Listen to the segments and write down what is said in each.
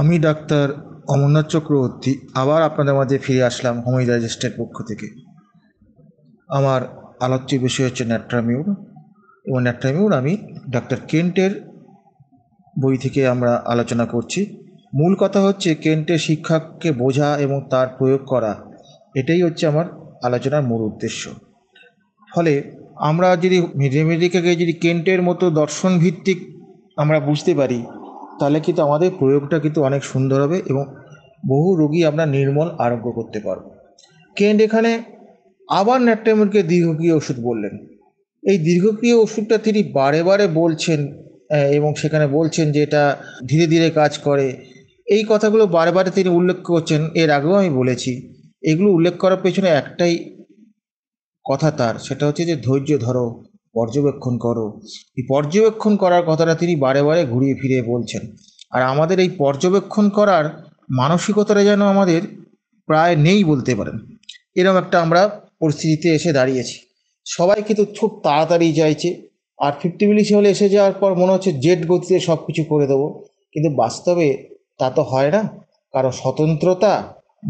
আমি ডাক্তার অমরনাথ চক্রবর্তী আবার আপনাদের মাঝে ফিরে আসলাম হোমিওডাইজেস্টের পক্ষ থেকে আমার আলোচ্য বিষয় হচ্ছে ন্যাট্রামিউর এবং ন্যাট্রামিউর আমি ডাক্তার কেন্টের বই থেকে আমরা আলোচনা করছি মূল কথা হচ্ছে কেন্টের শিক্ষাকে বোঝা এবং তার প্রয়োগ করা এটাই হচ্ছে আমার আলোচনার মূল উদ্দেশ্য ফলে আমরা যদি রেমেডিকাকে যদি কেন্টের মতো দর্শন ভিত্তিক আমরা বুঝতে পারি তাহলে কিন্তু আমাদের প্রয়োগটা কিন্তু অনেক সুন্দর হবে এবং বহু রোগী আমরা নির্মল আরোগ্য করতে পারব কেন্ট এখানে আবার ন্যাট্টামুরকে দীর্ঘক্রিয় ওষুধ বললেন এই দীর্ঘক্রিয় ওষুধটা তিনি বারে বারে বলছেন এবং সেখানে বলছেন যে এটা ধীরে ধীরে কাজ করে এই কথাগুলো বারে বারে তিনি উল্লেখ করছেন এর আগেও আমি বলেছি এগুলো উল্লেখ করার পেছনে একটাই কথা তার সেটা হচ্ছে যে ধৈর্য ধরো পর্যবেক্ষণ করো এই পর্যবেক্ষণ করার কথাটা তিনি বারে বারে ঘুরিয়ে ফিরিয়ে বলছেন আর আমাদের এই পর্যবেক্ষণ করার মানসিকতাটা যেন আমাদের প্রায় নেই বলতে পারেন এরকম একটা আমরা পরিস্থিতিতে এসে দাঁড়িয়েছি সবাই কিন্তু খুব তাড়াতাড়ি চাইছে আর ফিফটি মিলিশ হলে এসে যাওয়ার পর মনে হচ্ছে জেট গতিতে সব কিছু করে দেবো কিন্তু বাস্তবে তা তো হয় না কারণ স্বতন্ত্রতা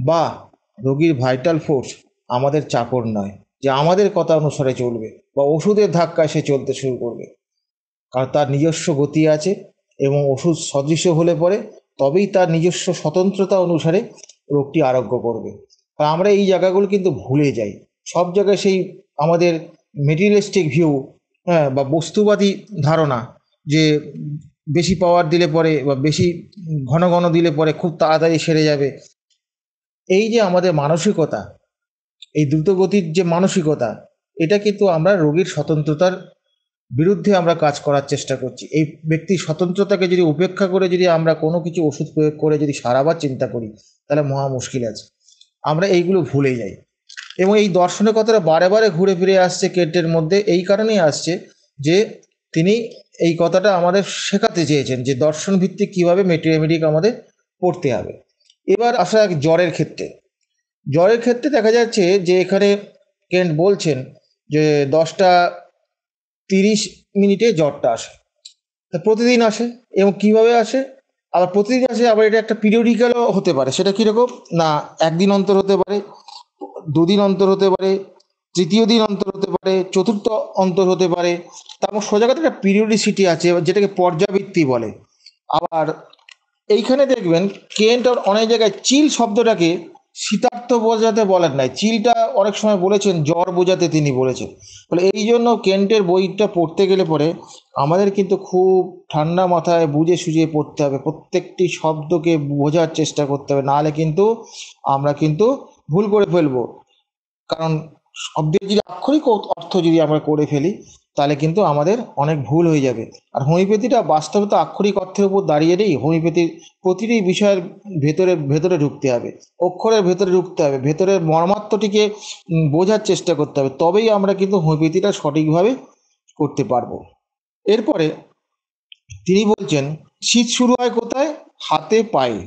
বা রোগীর ভাইটাল ফোর্স আমাদের চাকর নয় যে আমাদের কথা অনুসারে চলবে বা ওষুধের ধাক্কায় সে চলতে শুরু করবে কারণ তার নিজস্ব গতি আছে এবং ওষুধ সদৃশ্য হলে পরে তবেই তার নিজস্ব স্বতন্ত্রতা অনুসারে রোগটি আরোগ্য করবে আর আমরা এই জায়গাগুলো কিন্তু ভুলে যাই সব জায়গায় সেই আমাদের মেটেরিয়ালিস্টিক ভিউ হ্যাঁ বা বস্তুবাদী ধারণা যে বেশি পাওয়ার দিলে পরে বা বেশি ঘন ঘন দিলে পরে খুব তাড়াতাড়ি সেরে যাবে এই যে আমাদের মানসিকতা এই দ্রুতগতির যে মানসিকতা এটা কিন্তু আমরা রোগীর স্বতন্ত্রতার বিরুদ্ধে আমরা কাজ করার চেষ্টা করছি এই ব্যক্তির স্বতন্ত্রতাকে যদি উপেক্ষা করে যদি আমরা কোনো কিছু ওষুধ প্রয়োগ করে যদি সারাবার চিন্তা করি তাহলে মহা মুশকিল আছে আমরা এইগুলো ভুলে যাই এবং এই দর্শনের কথাটা বারে বারে ঘুরে ফিরে আসছে কেটের মধ্যে এই কারণেই আসছে যে তিনি এই কথাটা আমাদের শেখাতে চেয়েছেন যে দর্শন ভিত্তিক কীভাবে মেটিরিয়ামেটিক আমাদের পড়তে হবে এবার আসা এক জ্বরের ক্ষেত্রে জয়ের ক্ষেত্রে দেখা যাচ্ছে যে এখানে কেন্ট বলছেন যে দশটা তিরিশ মিনিটে জ্বরটা আসে প্রতিদিন আসে এবং কিভাবে আসে আবার প্রতিদিন আসে আবার এটা একটা পিরিয়ডিক্যালও হতে পারে সেটা কীরকম না একদিন অন্তর হতে পারে দুদিন অন্তর হতে পারে তৃতীয় দিন অন্তর হতে পারে চতুর্থ অন্তর হতে পারে তার সোজা একটা পিরিয়ডিসিটি আছে যেটাকে পর্যাবৃত্তি বলে আবার এইখানে দেখবেন কেন্ট অনেক জায়গায় চিল শব্দটাকে শীতার্থ বোঝাতে বলেন নাই চিলটা অনেক সময় বলেছেন জ্বর বোঝাতে তিনি বলেছেন ফলে এই জন্য কেন্টের বইটা পড়তে গেলে পরে আমাদের কিন্তু খুব ঠান্ডা মাথায় বুঝে সুঝে পড়তে হবে প্রত্যেকটি শব্দকে বোঝার চেষ্টা করতে হবে নাহলে কিন্তু আমরা কিন্তু ভুল করে ফেলবো কারণ শব্দের যদি আক্ষরিক অর্থ যদি আমরা করে ফেলি তাহলে কিন্তু আমাদের অনেক ভুল হয়ে যাবে আর হোমিওপ্যাথিটা তো আক্ষরিক অর্থের উপর দাঁড়িয়েই হোমিওপ্যাথির প্রতিটি বিষয়ের ভেতরে ভেতরে ঢুকতে হবে অক্ষরের ভেতরে ঢুকতে হবে ভেতরের মর্মাত্মটিকে বোঝার চেষ্টা করতে হবে তবেই আমরা কিন্তু হোমিওপ্যাথিটা সঠিকভাবে করতে পারবো এরপরে তিনি বলছেন শীত শুরু হয় কোথায় হাতে পায়ে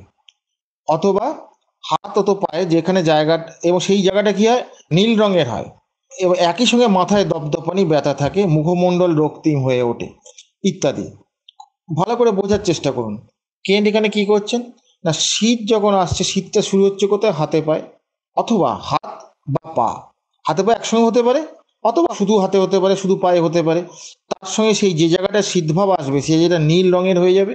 অথবা হাত অত পায়ে যেখানে জায়গা এবং সেই জায়গাটা কি হয় নীল রঙের হয় এবং একই সঙ্গে মাথায় দপদপানি ব্যথা থাকে মুখমণ্ডল রক্তিম হয়ে ওঠে ইত্যাদি ভালো করে বোঝার চেষ্টা করুন কেন্ট এখানে কি করছেন না শীত যখন আসছে শীতটা শুরু হচ্ছে কোথায় হাতে পায় অথবা হাত বা পা হাতে পায়ে একসঙ্গে হতে পারে অথবা শুধু হাতে হতে পারে শুধু পায়ে হতে পারে তার সঙ্গে সেই যে জায়গাটা শীতভাব আসবে সেই যেটা নীল রঙের হয়ে যাবে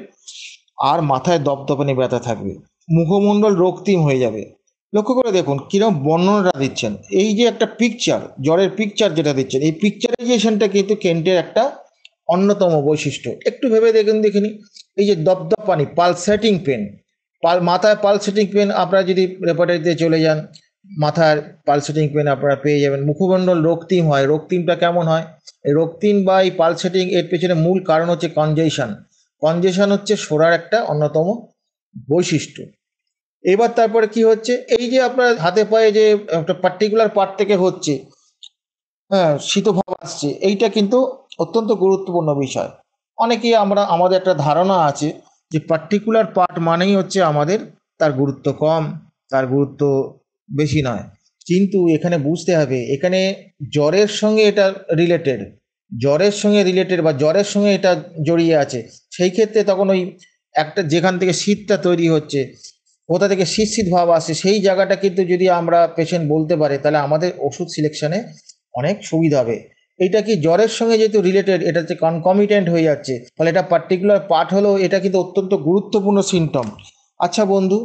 আর মাথায় দপদপানি ব্যথা থাকবে মুখমণ্ডল রক্তিম হয়ে যাবে লক্ষ্য করে দেখুন কিরম বর্ণনাটা দিচ্ছেন এই যে একটা পিকচার জ্বরের পিকচার যেটা দিচ্ছেন এই পিকচারাইজেশনটা কিন্তু কেন্টের একটা অন্যতম বৈশিষ্ট্য একটু ভেবে দেখুন দেখিনি এই যে দপদপ পানি পালসেটিং পেন পাল মাথায় পালসেটিং পেন আপনারা যদি রেপার্টারিতে চলে যান মাথার পালসেটিং পেন আপনারা পেয়ে যাবেন মুখমণ্ডল রক্তিম হয় রক্তিমটা কেমন হয় এই রক্তিম বা এই পালসেটিং এর পেছনে মূল কারণ হচ্ছে কনজেশন কনজেশন হচ্ছে সোরার একটা অন্যতম বৈশিষ্ট্য এবার তারপরে কি হচ্ছে এই যে আপনার হাতে পায়ে যে একটা পার্টিকুলার পার্ট থেকে হচ্ছে হ্যাঁ শীতভাব আসছে এইটা কিন্তু অত্যন্ত গুরুত্বপূর্ণ বিষয় অনেকেই আমরা আমাদের একটা ধারণা আছে যে পার্টিকুলার পার্ট মানেই হচ্ছে আমাদের তার গুরুত্ব কম তার গুরুত্ব বেশি নয় কিন্তু এখানে বুঝতে হবে এখানে জ্বরের সঙ্গে এটা রিলেটেড জ্বরের সঙ্গে রিলেটেড বা জ্বরের সঙ্গে এটা জড়িয়ে আছে সেই ক্ষেত্রে তখন ওই একটা যেখান থেকে শীতটা তৈরি হচ্ছে কোথা থেকে শীত শীত ভাব আসে সেই জায়গাটা কিন্তু যদি আমরা পেশেন্ট বলতে পারে তাহলে আমাদের ওষুধ সিলেকশনে অনেক সুবিধা হবে এটা কি জ্বরের সঙ্গে যেহেতু রিলেটেড এটা হচ্ছে কনকমিটেন্ট হয়ে যাচ্ছে তাহলে এটা পার্টিকুলার পার্ট হলো এটা কিন্তু অত্যন্ত গুরুত্বপূর্ণ সিমটম আচ্ছা বন্ধু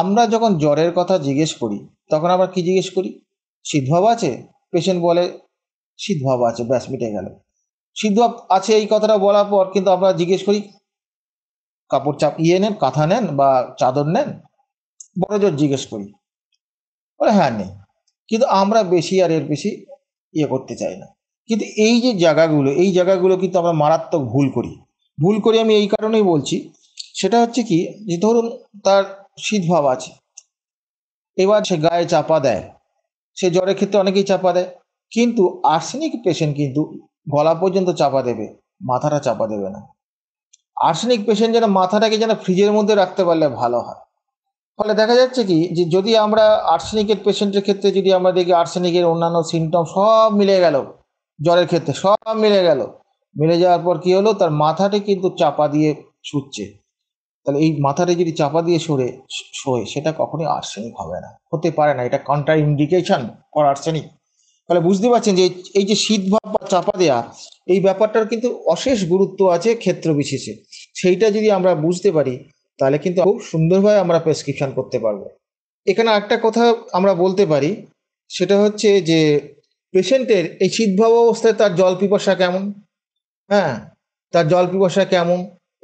আমরা যখন জ্বরের কথা জিজ্ঞেস করি তখন আবার কি জিজ্ঞেস করি শীতভাব আছে পেশেন্ট বলে শীতভাব আছে ব্যাস মিটে গেল শীতভাব আছে এই কথাটা বলার পর কিন্তু আমরা জিজ্ঞেস করি কাপড় চাপ ইয়ে নেন কাঁথা নেন বা চাদর নেন বড়জোর জিজ্ঞেস করি বলে হ্যাঁ নেই কিন্তু আমরা বেশি আর এর বেশি ইয়ে করতে চাই না কিন্তু এই যে জায়গাগুলো এই জায়গাগুলো কিন্তু আমরা মারাত্মক ভুল করি ভুল করি আমি এই কারণেই বলছি সেটা হচ্ছে কি যে ধরুন তার শীতভাব আছে এবার সে গায়ে চাপা দেয় সে জ্বরের ক্ষেত্রে অনেকেই চাপা দেয় কিন্তু আর্সেনিক পেশেন্ট কিন্তু গলা পর্যন্ত চাপা দেবে মাথাটা চাপা দেবে না আর্সেনিক পেশেন্ট যেন মাথাটাকে যেন ফ্রিজের মধ্যে রাখতে পারলে ভালো হয় ফলে দেখা যাচ্ছে কি যে যদি আমরা আর্সেনিকের পেশেন্টের ক্ষেত্রে যদি আমরা দেখি আর্সেনিকের অন্যান্য সিমটম সব মিলে গেল জ্বরের ক্ষেত্রে সব মিলে গেল মিলে যাওয়ার পর কি হলো তার মাথাটি কিন্তু চাপা দিয়ে ছুটছে তাহলে এই মাথাটি যদি চাপা দিয়ে সরে শোয়ে সেটা কখনোই আর্সেনিক হবে না হতে পারে না এটা কন্ট্রা ইন্ডিকেশন ফর আর্সেনিক তাহলে বুঝতে পারছেন যে এই যে শীতভাব বা চাপা দেয়া এই ব্যাপারটার কিন্তু অশেষ গুরুত্ব আছে ক্ষেত্র বিশেষে সেইটা যদি আমরা বুঝতে পারি তাহলে কিন্তু খুব সুন্দরভাবে আমরা প্রেসক্রিপশন করতে পারবো এখানে একটা কথা আমরা বলতে পারি সেটা হচ্ছে যে পেশেন্টের এই শীতভাব অবস্থায় তার জল পিপাসা কেমন হ্যাঁ তার জল পিপাসা কেমন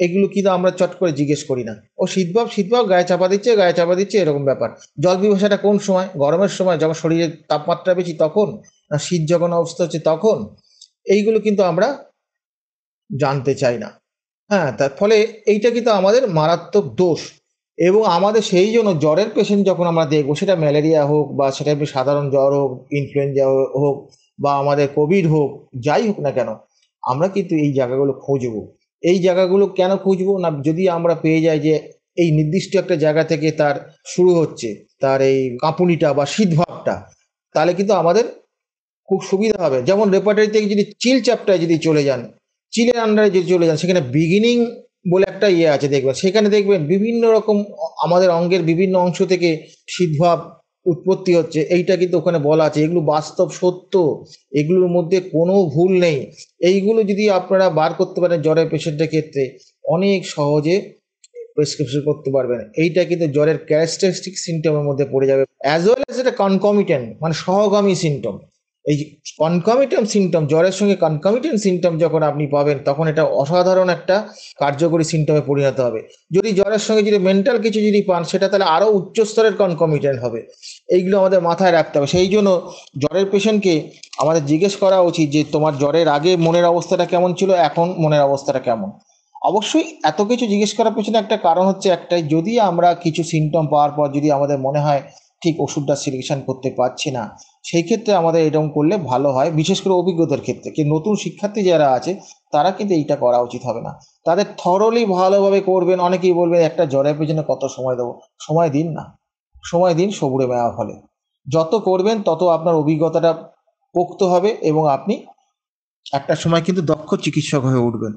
এগুলো কিন্তু আমরা চট করে জিজ্ঞেস করি না ও শীতভাব শীতভাব গায়ে চাপা দিচ্ছে গায়ে চাপা দিচ্ছে এরকম ব্যাপার জল পিপাসাটা কোন সময় গরমের সময় যখন শরীরের তাপমাত্রা বেশি তখন না শীত যখন অবস্থা হচ্ছে তখন এইগুলো কিন্তু আমরা জানতে চাই না হ্যাঁ তার ফলে এইটা কিন্তু আমাদের মারাত্মক দোষ এবং আমাদের সেই জন্য জ্বরের পেশেন্ট যখন আমরা দেখবো সেটা ম্যালেরিয়া হোক বা সেটা এমনি সাধারণ জ্বর হোক ইনফ্লুয়েঞ্জা হোক বা আমাদের কোভিড হোক যাই হোক না কেন আমরা কিন্তু এই জায়গাগুলো খুঁজবো এই জায়গাগুলো কেন খুঁজবো না যদি আমরা পেয়ে যাই যে এই নির্দিষ্ট একটা জায়গা থেকে তার শুরু হচ্ছে তার এই কাঁপুনিটা বা শীতভাবটা তাহলে কিন্তু আমাদের খুব সুবিধা হবে যেমন রেপার্টারি থেকে যদি চিল চ্যাপটায় যদি চলে যান চিলের আন্ডারে যদি চলে যান সেখানে বিগিনিং বলে একটা ইয়ে আছে দেখবেন সেখানে দেখবেন বিভিন্ন রকম আমাদের অঙ্গের বিভিন্ন অংশ থেকে শীতভাব উৎপত্তি হচ্ছে এইটা কিন্তু ওখানে বলা আছে এগুলো বাস্তব সত্য এগুলোর মধ্যে কোনো ভুল নেই এইগুলো যদি আপনারা বার করতে পারেন জ্বরের পেশেন্টের ক্ষেত্রে অনেক সহজে প্রেসক্রিপশন করতে পারবেন এইটা কিন্তু জ্বরের ক্যারেক্টারিস্টিক সিমটমের মধ্যে পড়ে যাবে অ্যাজ ওয়েল অ্যাজ এটা কনকমিটেন্ট মানে সহগামী সিমটম এই কনকমিটেন্ট সিমটম জ্বরের সঙ্গে কনকমিটেন্ট সিমটম যখন আপনি পাবেন তখন এটা অসাধারণ একটা কার্যকরী সিমটমে পরিণত হবে যদি জ্বরের সঙ্গে যদি মেন্টাল কিছু যদি পান সেটা তাহলে আরও উচ্চ স্তরের কনকমিটেন্ট হবে এইগুলো আমাদের মাথায় রাখতে হবে সেই জন্য জ্বরের পেশেন্টকে আমাদের জিজ্ঞেস করা উচিত যে তোমার জ্বরের আগে মনের অবস্থাটা কেমন ছিল এখন মনের অবস্থাটা কেমন অবশ্যই এত কিছু জিজ্ঞেস করার পেছনে একটা কারণ হচ্ছে একটাই যদি আমরা কিছু সিমটম পাওয়ার পর যদি আমাদের মনে হয় ঠিক ওষুধটা সিলেকশন করতে পারছি না সেই ক্ষেত্রে আমাদের এরকম করলে ভালো হয় বিশেষ করে অভিজ্ঞতার ক্ষেত্রে কি নতুন শিক্ষার্থী যারা আছে তারা কিন্তু এইটা করা উচিত হবে না তাদের থরলি ভালোভাবে করবেন অনেকেই বলবেন একটা জ্বরের পেছনে কত সময় দেবো সময় দিন না সময় দিন সবুরে মেয়া ফলে যত করবেন তত আপনার অভিজ্ঞতাটা পোক্ত হবে এবং আপনি একটা সময় কিন্তু দক্ষ চিকিৎসক হয়ে উঠবেন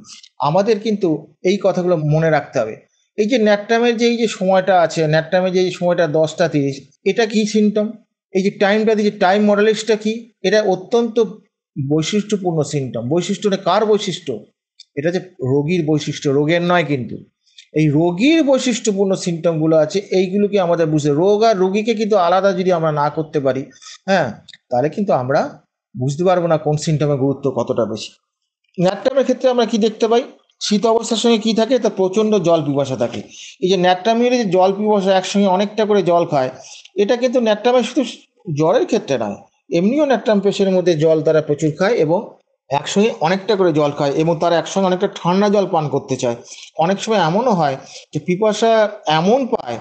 আমাদের কিন্তু এই কথাগুলো মনে রাখতে হবে এই যে ন্যাটটামের যে এই যে সময়টা আছে ন্যাটটামের যে সময়টা দশটা তিরিশ এটা কি সিমটম এই যে টাইমটা দিয়ে টাইম মডালিস্টটা কি এটা অত্যন্ত বৈশিষ্ট্যপূর্ণ সিমটম বৈশিষ্ট্যটা কার বৈশিষ্ট্য এটা যে রোগীর বৈশিষ্ট্য রোগের নয় কিন্তু এই রোগীর বৈশিষ্ট্যপূর্ণ সিমটমগুলো আছে এইগুলোকে আমাদের বুঝতে রোগ আর রোগীকে কিন্তু আলাদা যদি আমরা না করতে পারি হ্যাঁ তাহলে কিন্তু আমরা বুঝতে পারবো না কোন সিমটমের গুরুত্ব কতটা বেশি ন্যাটটামের ক্ষেত্রে আমরা কি দেখতে পাই শীত অবস্থার সঙ্গে কি থাকে তার প্রচণ্ড জল পিপাসা থাকে এই যে ন্যাটটামির যে জল পিপাসা একসঙ্গে অনেকটা করে জল খায় এটা কিন্তু ন্যাট্রামে শুধু জ্বরের ক্ষেত্রে নয় এমনিও ন্যাট্রাম পেশের মধ্যে জল তারা প্রচুর খায় এবং একসঙ্গে অনেকটা করে জল খায় এবং তারা একসঙ্গে অনেকটা ঠান্ডা জল পান করতে চায় অনেক সময় এমনও হয় যে পিপাসা এমন পায়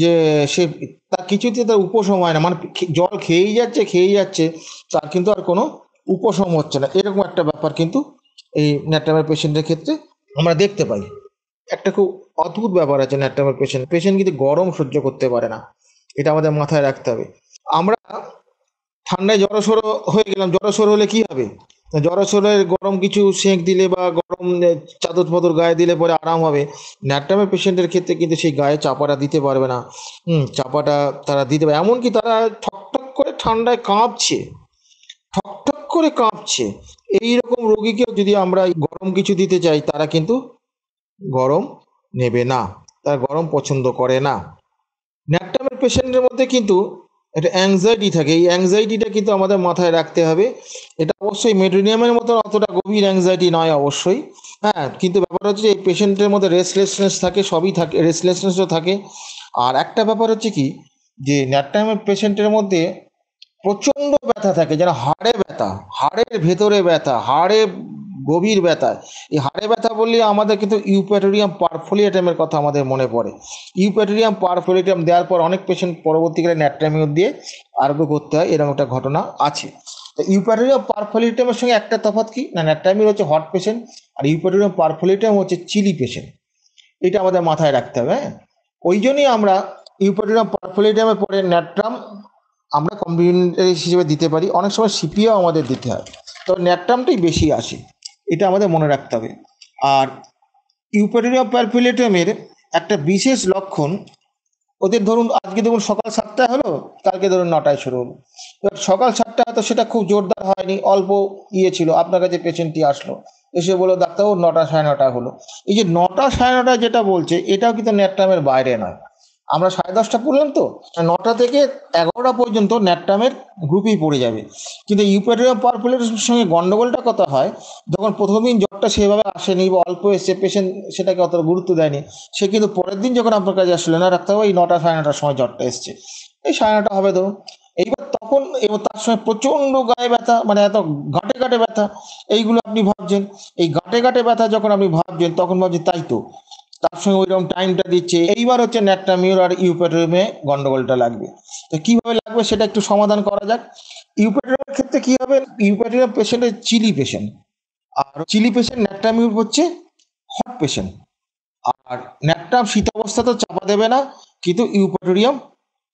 যে সে তার কিছুতে তার উপশম হয় না মানে জল খেয়েই যাচ্ছে খেয়েই যাচ্ছে তার কিন্তু আর কোনো উপশম হচ্ছে না এরকম একটা ব্যাপার কিন্তু এই ন্যাট্রামের পেশেন্টের ক্ষেত্রে আমরা দেখতে পাই একটা খুব অদ্ভুত ব্যাপার আছে ন্যাট্রামের পেশেন্ট পেশেন্ট কিন্তু গরম সহ্য করতে পারে না এটা আমাদের মাথায় রাখতে হবে আমরা ঠান্ডায় সরো হয়ে গেলাম সরো হলে কি হবে জড়সরের গরম কিছু সেঁক দিলে বা গরম চাদর ফাদর গায়ে দিলে পরে আরাম হবে ন্যাটামের পেশেন্টের ক্ষেত্রে কিন্তু সেই গায়ে চাপাটা দিতে পারবে না হুম চাপাটা তারা দিতে পারে এমনকি তারা ঠকঠক করে ঠান্ডায় কাঁপছে ঠকঠক করে কাঁপছে এই রকম রোগীকেও যদি আমরা গরম কিছু দিতে চাই তারা কিন্তু গরম নেবে না তারা গরম পছন্দ করে না ন্যাকটা পেশেন্টের মধ্যে কিন্তু একটা অ্যাংজাইটি থাকে এই অ্যাংজাইটিটা কিন্তু আমাদের মাথায় রাখতে হবে এটা অবশ্যই মেডোনিয়ামের মতো অতটা গভীর অ্যাংজাইটি নয় অবশ্যই হ্যাঁ কিন্তু ব্যাপার হচ্ছে এই পেশেন্টের মধ্যে রেস্টলেসনেস থাকে সবই থাকে রেস্টলেসনেসও থাকে আর একটা ব্যাপার হচ্ছে কি যে ন্যাটটাইমের পেশেন্টের মধ্যে প্রচণ্ড ব্যথা থাকে যেন হাড়ে ব্যথা হাড়ের ভেতরে ব্যথা হাড়ে গভীর ব্যথা এই হাড়ে ব্যথা বললে আমাদের কিন্তু ইউপ্যাটোরিয়াম পারফোলিয়াটামের কথা আমাদের মনে পড়ে ইউপ্যাটোরিয়াম পারফোলিয়াটাম দেওয়ার পর অনেক পেশেন্ট পরবর্তীকালে ন্যাট্রামিউর দিয়ে আরোগ্য করতে হয় এরকম একটা ঘটনা আছে তো ইউপ্যাটোরিয়াম পারফোলিটামের সঙ্গে একটা তফাৎ কি না ন্যাট্রামিউর হচ্ছে হট পেশেন্ট আর ইউপ্যাটোরিয়াম পারফোলিটাম হচ্ছে চিলি পেশেন্ট এটা আমাদের মাথায় রাখতে হবে হ্যাঁ ওই জন্যই আমরা ইউপ্যাটোরিয়াম পারফোলিটামের পরে ন্যাট্রাম আমরা কম্বিনেশন হিসেবে দিতে পারি অনেক সময় সিপিও আমাদের দিতে হয় তো ন্যাট্রামটাই বেশি আসে এটা আমাদের মনে রাখতে হবে আর ইউপেটেরিয়া পারপিলেটামের একটা বিশেষ লক্ষণ ওদের ধরুন আজকে দেখুন সকাল সাতটায় হলো কালকে ধরুন নটায় শুরু হলো এবার সকাল সাতটা হয়তো সেটা খুব জোরদার হয়নি অল্প ইয়ে ছিল আপনার কাছে পেশেন্টটি আসলো এসে বলো ডাক্তারবাবু নটা সাড়ে নটা হলো এই যে নটা সাড়ে নটা যেটা বলছে এটাও কিন্তু নেটটামের বাইরে নয় আমরা সাড়ে দশটা পড়লাম তো নটা থেকে এগারোটা পর্যন্ত ন্যাটটামের গ্রুপেই পড়ে যাবে কিন্তু ইউপেটোরিয়াম পারফুলের সঙ্গে গন্ডগোলটা কথা হয় যখন প্রথম দিন জ্বরটা সেভাবে আসেনি বা অল্প এসে পেশেন্ট সেটাকে অতটা গুরুত্ব দেয়নি সে কিন্তু পরের দিন যখন আপনার কাছে আসলে না ডাক্তারবাবু এই নটা সাড়ে নটার সময় জ্বরটা এসছে এই সাড়ে নটা হবে তো এইবার তখন এবার তার সময় প্রচণ্ড গায়ে ব্যথা মানে এত ঘাটে ঘাটে ব্যথা এইগুলো আপনি ভাবছেন এই ঘাটে ঘাটে ব্যথা যখন আপনি ভাবছেন তখন ভাবছেন তাই তো তার সঙ্গে ওইরকম টাইমটা দিচ্ছে এইবার হচ্ছে মিউর আর ইউপেট্রোমে গন্ডগোলটা লাগবে তো কিভাবে লাগবে সেটা একটু সমাধান করা যাক ইউপেট্রোমের ক্ষেত্রে কি হবে ইউপেট্রোম পেশেন্টের চিলি পেশেন্ট আর চিলি পেশেন্ট মিউর হচ্ছে হট পেশেন্ট আর নেটটা শীত অবস্থা তো চাপা দেবে না কিন্তু ইউপেটোরিয়াম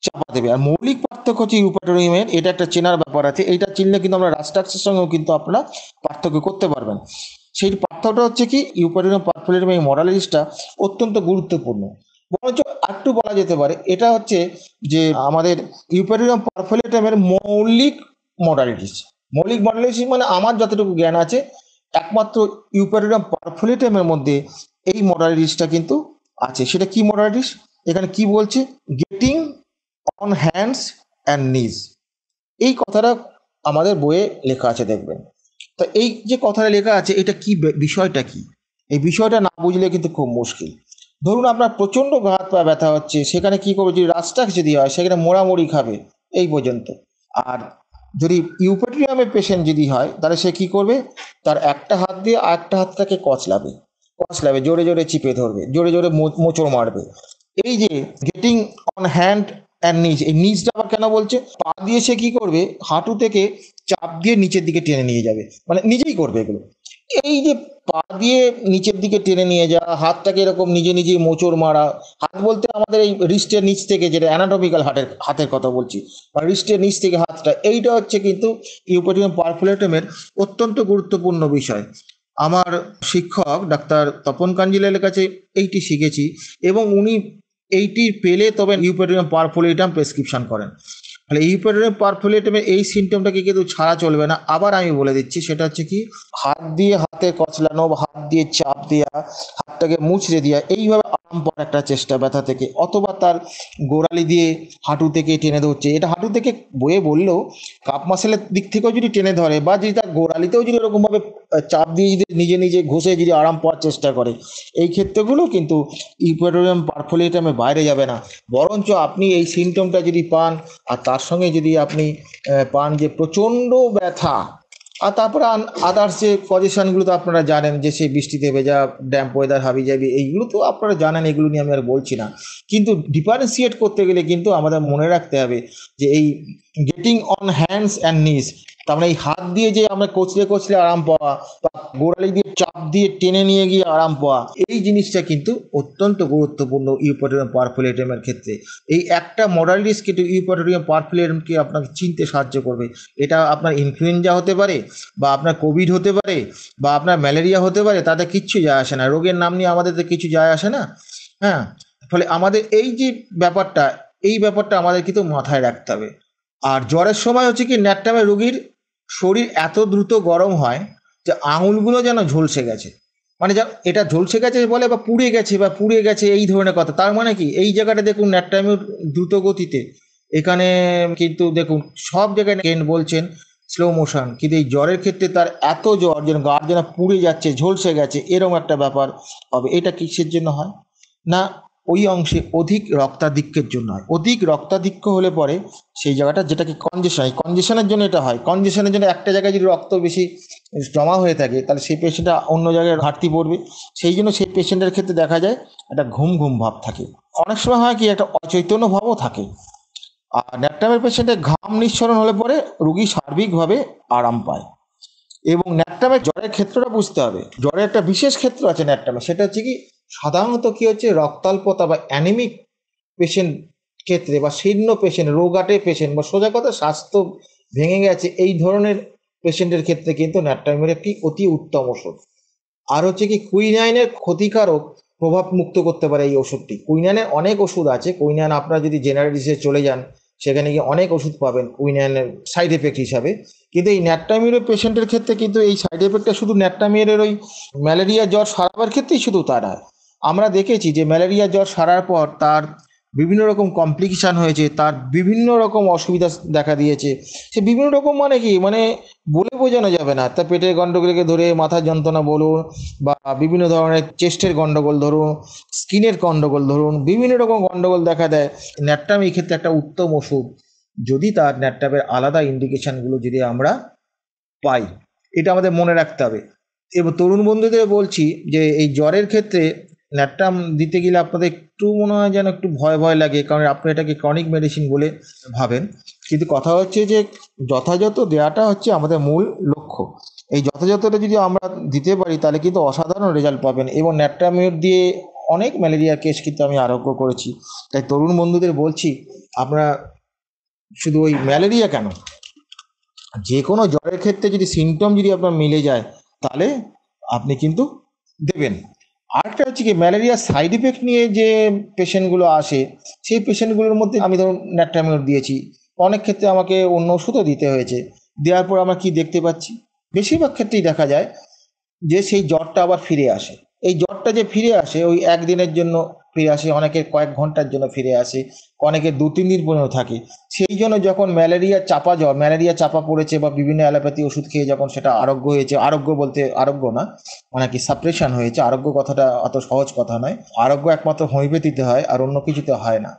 চাপা দেবে আর মৌলিক পার্থক্য হচ্ছে ইউপেটোরিয়ামের এটা একটা চেনার ব্যাপার আছে এটা চিনলে কিন্তু আমরা রাস্টাক্সের সঙ্গেও কিন্তু আপনারা পার্থক্য করতে পারবেন সেই পার্থক্যটা হচ্ছে কি ইউপারিনো পার্থলিনিয়াম এই মরালিসটা অত্যন্ত গুরুত্বপূর্ণ বরঞ্চ একটু বলা যেতে পারে এটা হচ্ছে যে আমাদের ইউপারিনাম পারফোলেটামের মৌলিক মডালিটিস মৌলিক মডালিটিস মানে আমার যতটুকু জ্ঞান আছে একমাত্র ইউপারিনাম পারফোলেটামের মধ্যে এই মডালিটিসটা কিন্তু আছে সেটা কি মডালিটিস এখানে কি বলছে গেটিং অন হ্যান্ডস অ্যান্ড নিজ এই কথাটা আমাদের বইয়ে লেখা আছে দেখবেন তা এই যে কথাটা লেখা আছে এটা কি বিষয়টা কি এই বিষয়টা না বুঝলে কিন্তু খুব মুশকিল ধরুন আপনার প্রচণ্ড ঘাত পা ব্যথা হচ্ছে সেখানে কি করবে যদি রাস্টাক যদি হয় সেখানে মোড়ামুড়ি খাবে এই পর্যন্ত আর যদি ইউপেট্রিয়ামের পেশেন্ট যদি হয় তাহলে সে কি করবে তার একটা হাত দিয়ে আর একটা হাতটাকে কচলাবে কচলাবে জোরে জোরে চিপে ধরবে জোরে জোরে মোচড় মারবে এই যে গেটিং অন হ্যান্ড তার নিচ এই নিচটা আবার কেন বলছে পা দিয়ে সে কি করবে হাঁটু থেকে চাপ দিয়ে নিচের দিকে টেনে নিয়ে যাবে মানে নিজেই করবে এগুলো এই যে পা দিয়ে নিচের দিকে টেনে নিয়ে যাওয়া হাতটাকে এরকম নিজে নিজে মোচড় মারা হাত বলতে আমাদের এই রিস্টের নিচ থেকে যেটা অ্যানাটমিক্যাল হাটের হাতের কথা বলছি বা রিস্টের নিচ থেকে হাতটা এইটা হচ্ছে কিন্তু ইউপোটিয়াম পারফুলেটমের অত্যন্ত গুরুত্বপূর্ণ বিষয় আমার শিক্ষক ডাক্তার তপন কাঞ্জিলালের কাছে এইটি শিখেছি এবং উনি এইটি পেলে তবে ইউপেটোরিয়াম পারফোলেটাম প্রেসক্রিপশন করেন তাহলে ইউপেটোরিয়াম পারফোলেটামের এই সিমটমটাকে কিন্তু ছাড়া চলবে না আবার আমি বলে দিচ্ছি সেটা হচ্ছে কি হাত দিয়ে হাতে কচলানো বা হাত দিয়ে চাপ দেওয়া হাতটাকে মুছড়ে দেওয়া এইভাবে বড় একটা চেষ্টা ব্যথা থেকে অথবা তার গোড়ালি দিয়ে হাঁটু থেকে টেনে ধরছে এটা হাঁটু থেকে বয়ে বললেও কাপ মাসেলের দিক থেকেও যদি টেনে ধরে বা যদি তার গোড়ালিতেও যদি এরকমভাবে চাপ দিয়ে যদি নিজে নিজে ঘষে যদি আরাম পাওয়ার চেষ্টা করে এই ক্ষেত্রগুলো কিন্তু ইউপেটোরিয়াম পারফোলিয়ামে বাইরে যাবে না বরঞ্চ আপনি এই সিমটমটা যদি পান আর তার সঙ্গে যদি আপনি পান যে প্রচণ্ড ব্যথা আর তারপরে আদার্স যে পজিশনগুলো তো আপনারা জানেন যে সেই বৃষ্টিতে ভেজা ড্যাম্প ওয়েদার হাবি যাবে এইগুলো তো আপনারা জানেন এগুলো নিয়ে আমি আর বলছি না কিন্তু ডিফারেন্সিয়েট করতে গেলে কিন্তু আমাদের মনে রাখতে হবে যে এই গেটিং অন হ্যান্ডস অ্যান্ড নিস তার মানে এই হাত দিয়ে যে আমরা কচলে কচলে আরাম পাওয়া বা গোড়ালি দিয়ে চাপ দিয়ে টেনে নিয়ে গিয়ে আরাম পাওয়া এই জিনিসটা কিন্তু অত্যন্ত গুরুত্বপূর্ণ ইউপোটোরিয়াম পারফুলেটামের ক্ষেত্রে এই একটা মডালিটিস কিন্তু ইউপোটোরিয়াম পারফুলেটামকে আপনাকে চিনতে সাহায্য করবে এটা আপনার ইনফ্লুয়েঞ্জা হতে পারে বা আপনার কোভিড হতে পারে বা আপনার ম্যালেরিয়া হতে পারে তাতে কিচ্ছু যায় আসে না রোগের নাম নিয়ে আমাদের কিছু যায় আসে না হ্যাঁ ফলে আমাদের এই যে ব্যাপারটা এই ব্যাপারটা আমাদের কিন্তু মাথায় রাখতে হবে আর জ্বরের সময় হচ্ছে কি ন্যাটটামের রুগীর শরীর এত দ্রুত গরম হয় যে আঙুলগুলো যেন ঝলসে গেছে মানে যা এটা ঝলসে গেছে বলে বা পুড়ে গেছে বা পুড়ে গেছে এই ধরনের কথা তার মানে কি এই জায়গাটা দেখুন ন্যাটটামিউর দ্রুত গতিতে এখানে কিন্তু দেখুন সব জায়গায় কেন বলছেন স্লো মোশন কিন্তু এই জ্বরের ক্ষেত্রে তার এত জ্বর যেন গার যেন পুড়ে যাচ্ছে ঝলসে গেছে এরকম একটা ব্যাপার হবে এটা কিসের জন্য হয় না ওই অংশে অধিক রক্তাধিক্যের জন্য হয় অধিক রক্তাধিক্য হলে পরে সেই জায়গাটা যেটাকে কনজেশন হয় কনজেশনের জন্য এটা হয় কনজেশনের জন্য একটা জায়গায় যদি রক্ত বেশি জমা হয়ে থাকে তাহলে সেই পেশেন্টটা অন্য জায়গায় ঘাটতি পড়বে সেই জন্য সেই পেশেন্টের ক্ষেত্রে দেখা যায় একটা ঘুম ঘুম ভাব থাকে অনেক সময় হয় কি একটা অচৈতন্য ভাবও থাকে আর ন্যাকটামের পেশেন্টের ঘাম নিঃসরণ হলে পরে রুগী সার্বিকভাবে আরাম পায় এবং ন্যাকটামের জ্বরের ক্ষেত্রটা বুঝতে হবে জ্বরের একটা বিশেষ ক্ষেত্র আছে ন্যাকটামে সেটা হচ্ছে কি সাধারণত কি হচ্ছে রক্তাল্পতা বা অ্যানিমিক পেশেন্ট ক্ষেত্রে বা শীর্ণ পেশেন্ট রোগাটে পেশেন্ট বা সোজা কথা স্বাস্থ্য ভেঙে গেছে এই ধরনের পেশেন্টের ক্ষেত্রে কিন্তু ন্যাটামের একটি অতি উত্তম ওষুধ আর হচ্ছে কি কুইনাইনের ক্ষতিকারক প্রভাব মুক্ত করতে পারে এই ওষুধটি কুইনাইনের অনেক ওষুধ আছে কুইনাইন আপনারা যদি জেনারেল হিসেবে চলে যান সেখানে গিয়ে অনেক ওষুধ পাবেন কুইনাইনের সাইড এফেক্ট হিসাবে কিন্তু এই ন্যাট্রামিরের পেশেন্টের ক্ষেত্রে কিন্তু এই সাইড এফেক্টটা শুধু ন্যাট্রামিরের ওই ম্যালেরিয়া জ্বর সারাবার ক্ষেত্রেই শুধু তারা আমরা দেখেছি যে ম্যালেরিয়া জ্বর সারার পর তার বিভিন্ন রকম কমপ্লিকেশান হয়েছে তার বিভিন্ন রকম অসুবিধা দেখা দিয়েছে সে বিভিন্ন রকম মানে কি মানে বলে বোঝানো যাবে না তার পেটের গণ্ডগোলকে ধরে মাথার যন্ত্রণা বলুন বা বিভিন্ন ধরনের চেস্টের গণ্ডগোল ধরুন স্কিনের গণ্ডগোল ধরুন বিভিন্ন রকম গণ্ডগোল দেখা দেয় ন্যাটটাম এই ক্ষেত্রে একটা উত্তম ওষুধ যদি তার ন্যাটটামের আলাদা ইন্ডিকেশানগুলো যদি আমরা পাই এটা আমাদের মনে রাখতে হবে এবং তরুণ বন্ধুদের বলছি যে এই জ্বরের ক্ষেত্রে ল্যাবটা দিতে গেলে আপনাদের একটু মনে হয় যেন একটু ভয় ভয় লাগে কারণ আপনি এটাকে ক্রনিক মেডিসিন বলে ভাবেন কিন্তু কথা হচ্ছে যে যথাযথ দেওয়াটা হচ্ছে আমাদের মূল লক্ষ্য এই যথাযথটা যদি আমরা দিতে পারি তাহলে কিন্তু অসাধারণ রেজাল্ট পাবেন এবং ন্যাট্রামিউট দিয়ে অনেক ম্যালেরিয়া কেস কিন্তু আমি আরোগ্য করেছি তাই তরুণ বন্ধুদের বলছি আপনারা শুধু ওই ম্যালেরিয়া কেন যে কোনো জ্বরের ক্ষেত্রে যদি সিমটম যদি আপনার মিলে যায় তাহলে আপনি কিন্তু দেবেন আরেকটা হচ্ছে কি ম্যালেরিয়ার সাইড ইফেক্ট নিয়ে যে পেশেন্টগুলো আসে সেই পেশেন্টগুলোর মধ্যে আমি ধরুন ন্যাট্রামিওর দিয়েছি অনেক ক্ষেত্রে আমাকে অন্য ওষুধও দিতে হয়েছে দেওয়ার পর আমরা কি দেখতে পাচ্ছি বেশিরভাগ ক্ষেত্রেই দেখা যায় যে সেই জ্বরটা আবার ফিরে আসে এই জ্বরটা যে ফিরে আসে ওই একদিনের জন্য ফিরে আসে অনেকের কয়েক ঘন্টার জন্য ফিরে আসে অনেকে দু তিন দিন পর্যন্ত থাকে সেই জন্য যখন ম্যালেরিয়া চাপা জ্বর ম্যালেরিয়া চাপা পড়েছে বা বিভিন্ন অ্যালোপ্যাথি ওষুধ খেয়ে যখন সেটা আরোগ্য হয়েছে আরোগ্য বলতে আরোগ্য না মানে কি সাপ্রেশন হয়েছে আরোগ্য কথাটা অত সহজ কথা নয় আরোগ্য একমাত্র হোমিওপ্যাথিতে হয় আর অন্য কিছুতে হয় না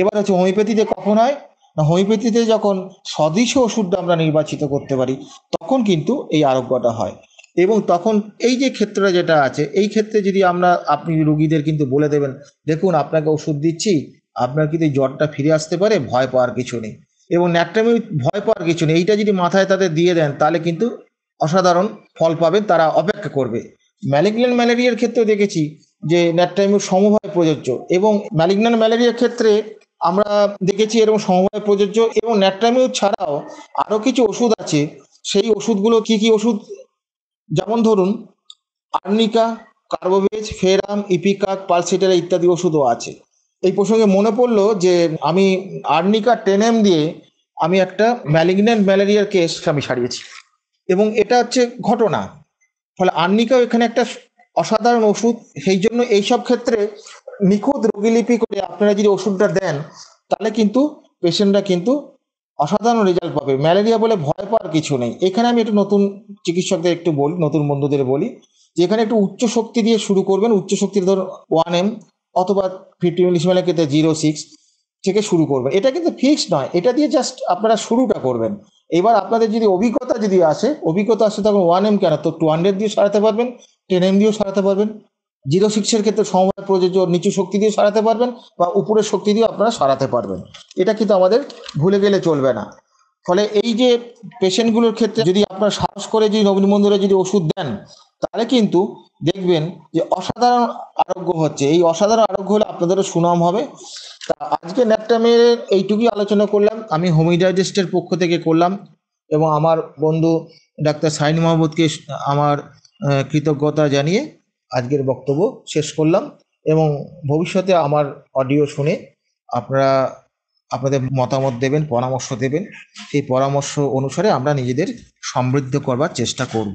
এবার হচ্ছে হোমিওপ্যাথিতে কখন হয় না হোমিওপ্যাথিতে যখন স্বদেশী ওষুধটা আমরা নির্বাচিত করতে পারি তখন কিন্তু এই আরোগ্যটা হয় এবং তখন এই যে ক্ষেত্রটা যেটা আছে এই ক্ষেত্রে যদি আমরা আপনি রুগীদের কিন্তু বলে দেবেন দেখুন আপনাকে ওষুধ দিচ্ছি আপনার কিন্তু জ্বরটা ফিরে আসতে পারে ভয় পাওয়ার কিছু নেই এবং ন্যাট্রামে ভয় পাওয়ার কিছু নেই এইটা যদি মাথায় তাদের দিয়ে দেন তাহলে কিন্তু অসাধারণ ফল পাবেন তারা অপেক্ষা করবে ম্যালিগন্যান্ট ম্যালেরিয়ার ক্ষেত্রে দেখেছি যে ন্যাট্রামিউ সমভাবে প্রযোজ্য এবং ম্যালিগন্যান্ট ম্যালেরিয়ার ক্ষেত্রে আমরা দেখেছি এরকম সমভাবে প্রযোজ্য এবং ন্যাট্রামিউ ছাড়াও আরও কিছু ওষুধ আছে সেই ওষুধগুলো কি কি ওষুধ যেমন ধরুন arnica carbo veg ferrum ipecac pulsatilla ইত্যাদি ওষুধও আছে এই প্রসঙ্গে মনে পড়লো যে আমি আর্নিকা টেনএম দিয়ে আমি একটা ম্যালিগনেন্ট ম্যালেরিয়ার কেস আমি সারিয়েছি এবং এটা হচ্ছে ঘটনা ফলে আর্নিকাও এখানে একটা অসাধারণ ওষুধ সেই জন্য এইসব ক্ষেত্রে নিখুঁত রোগীলিপি করে আপনারা যদি ওষুধটা দেন তাহলে কিন্তু পেশেন্টরা কিন্তু অসাধারণ রেজাল্ট পাবে ম্যালেরিয়া বলে ভয় পাওয়ার কিছু নেই এখানে আমি একটু নতুন চিকিৎসকদের একটু বলি নতুন বন্ধুদের বলি যে এখানে একটু উচ্চ শক্তি দিয়ে শুরু করবেন উচ্চ শক্তির ধর ওয়ান এম অথবা ফিফটি মিলিসিমেলের কিন্তু জিরো সিক্স থেকে শুরু করবেন এটা কিন্তু ফিক্সড নয় এটা দিয়ে জাস্ট আপনারা শুরুটা করবেন এবার আপনাদের যদি অভিজ্ঞতা যদি আসে অভিজ্ঞতা আসে তখন ওয়ান এম কেন তো টু হান্ড্রেড দিয়ে সারাতে পারবেন টেন এম দিয়েও সারাতে পারবেন জিরো সিক্সের ক্ষেত্রে সমবায় প্রযোজ্য নিচু শক্তি দিয়ে সারাতে পারবেন বা উপরের শক্তি দিয়ে আপনারা সারাতে পারবেন এটা কিন্তু আমাদের ভুলে গেলে চলবে না ফলে এই যে পেশেন্টগুলোর ক্ষেত্রে যদি আপনারা সাহস করে যদি নবীন মন্দিরে যদি ওষুধ দেন তাহলে কিন্তু দেখবেন যে অসাধারণ আরোগ্য হচ্ছে এই অসাধারণ আরোগ্য হলে আপনাদেরও সুনাম হবে তা আজকে ন্যাপটামের এইটুকুই আলোচনা করলাম আমি হোমিওডাইজেস্টের পক্ষ থেকে করলাম এবং আমার বন্ধু ডাক্তার সাইন মাহমুদকে আমার কৃতজ্ঞতা জানিয়ে আজকের বক্তব্য শেষ করলাম এবং ভবিষ্যতে আমার অডিও শুনে আপনারা আপনাদের মতামত দেবেন পরামর্শ দেবেন সেই পরামর্শ অনুসারে আমরা নিজেদের সমৃদ্ধ করবার চেষ্টা করব